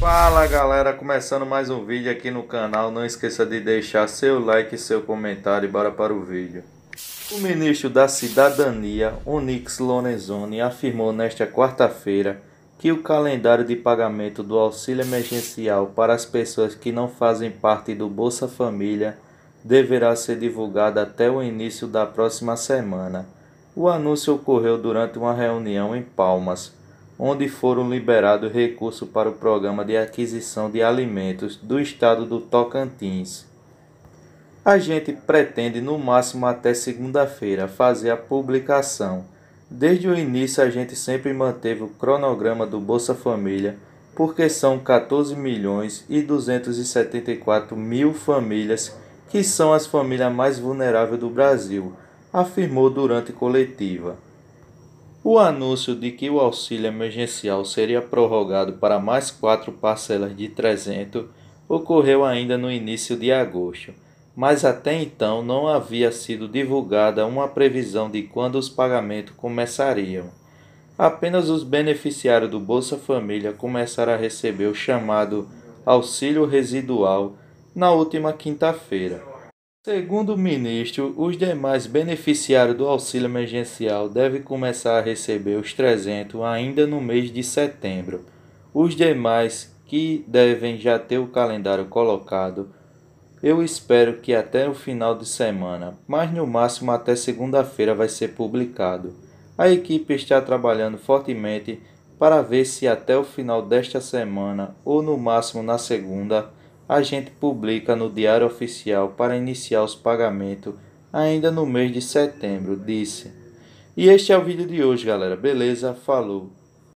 Fala galera, começando mais um vídeo aqui no canal, não esqueça de deixar seu like e seu comentário e bora para o vídeo. O ministro da Cidadania, Onyx Lorenzoni, afirmou nesta quarta-feira que o calendário de pagamento do auxílio emergencial para as pessoas que não fazem parte do Bolsa Família deverá ser divulgado até o início da próxima semana. O anúncio ocorreu durante uma reunião em Palmas, onde foram liberados recursos para o Programa de Aquisição de Alimentos do Estado do Tocantins. A gente pretende, no máximo até segunda-feira, fazer a publicação. Desde o início, a gente sempre manteve o cronograma do Bolsa Família, porque são 14 milhões e 274 mil famílias que são as famílias mais vulneráveis do Brasil, afirmou durante coletiva. O anúncio de que o auxílio emergencial seria prorrogado para mais quatro parcelas de 300 ocorreu ainda no início de agosto, mas até então não havia sido divulgada uma previsão de quando os pagamentos começariam. Apenas os beneficiários do Bolsa Família começaram a receber o chamado auxílio residual na última quinta-feira. Segundo o ministro, os demais beneficiários do auxílio emergencial devem começar a receber os 300 ainda no mês de setembro. Os demais que devem já ter o calendário colocado, eu espero que até o final de semana, mas no máximo até segunda-feira vai ser publicado. A equipe está trabalhando fortemente para ver se até o final desta semana ou no máximo na segunda a gente publica no Diário Oficial para iniciar os pagamentos ainda no mês de setembro, disse. E este é o vídeo de hoje, galera. Beleza? Falou!